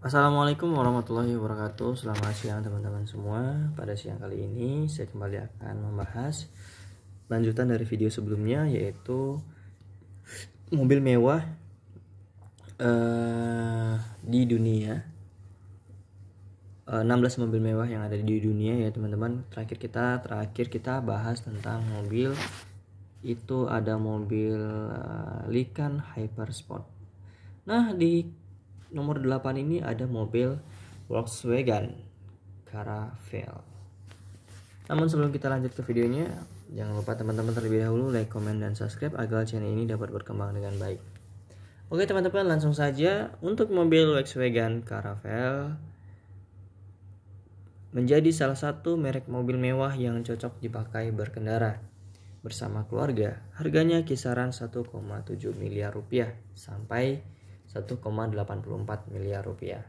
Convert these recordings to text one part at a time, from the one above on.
Assalamualaikum warahmatullahi wabarakatuh Selamat siang teman-teman semua Pada siang kali ini saya kembali akan membahas Lanjutan dari video sebelumnya yaitu Mobil mewah uh, Di dunia uh, eh, 16 mobil mewah yang ada di dunia ya teman-teman Terakhir kita terakhir kita bahas tentang mobil Itu ada mobil uh, Likan Hypersport Nah di nomor 8 ini ada mobil Volkswagen Caravelle. Namun sebelum kita lanjut ke videonya, jangan lupa teman-teman terlebih dahulu like, comment, dan subscribe agar channel ini dapat berkembang dengan baik. Oke teman-teman langsung saja untuk mobil Volkswagen Caravelle menjadi salah satu merek mobil mewah yang cocok dipakai berkendara bersama keluarga. Harganya kisaran 1,7 miliar rupiah sampai 1,84 miliar rupiah.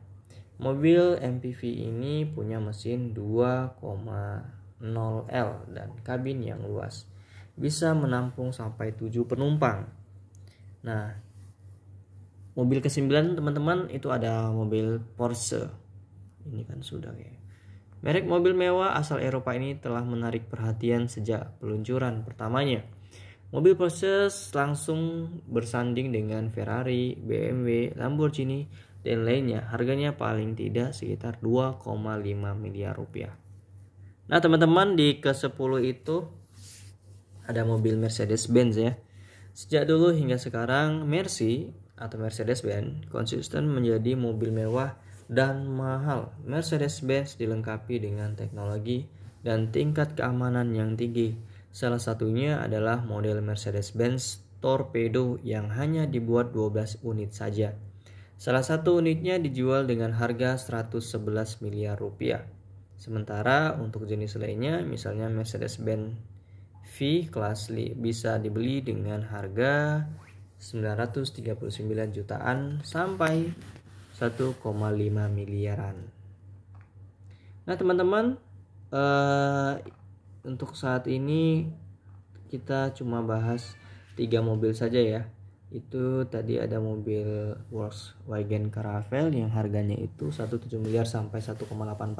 Mobil MPV ini punya mesin 2,0L dan kabin yang luas. Bisa menampung sampai 7 penumpang. Nah, mobil ke-9 teman-teman itu ada mobil Porsche. Ini kan sudah ya. Merek mobil mewah asal Eropa ini telah menarik perhatian sejak peluncuran pertamanya. Mobil Porsche langsung bersanding dengan Ferrari, BMW, Lamborghini, dan lainnya. Harganya paling tidak sekitar 2,5 miliar rupiah. Nah teman-teman di ke-10 itu ada mobil Mercedes-Benz ya. Sejak dulu hingga sekarang Mercy atau Mercedes-Benz konsisten menjadi mobil mewah dan mahal. Mercedes-Benz dilengkapi dengan teknologi dan tingkat keamanan yang tinggi Salah satunya adalah model Mercedes-Benz Torpedo yang hanya dibuat 12 unit saja. Salah satu unitnya dijual dengan harga 111 miliar rupiah. Sementara untuk jenis lainnya, misalnya Mercedes-Benz V kelas bisa dibeli dengan harga 939 jutaan sampai 1,5 miliaran. Nah, teman-teman, eh, untuk saat ini kita cuma bahas tiga mobil saja ya itu tadi ada mobil Volkswagen Caravel yang harganya itu 1,7 miliar sampai 1,84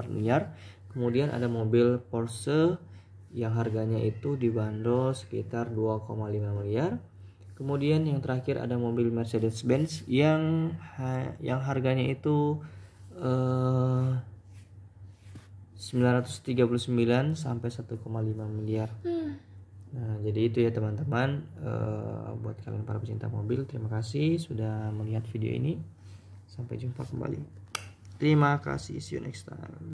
miliar kemudian ada mobil Porsche yang harganya itu dibanderol sekitar 2,5 miliar kemudian yang terakhir ada mobil Mercedes Benz yang yang harganya itu eh, 939 sampai 1,5 miliar. Hmm. Nah, jadi itu ya teman-teman uh, buat kalian para pecinta mobil, terima kasih sudah melihat video ini. Sampai jumpa kembali. Terima kasih, see you next time.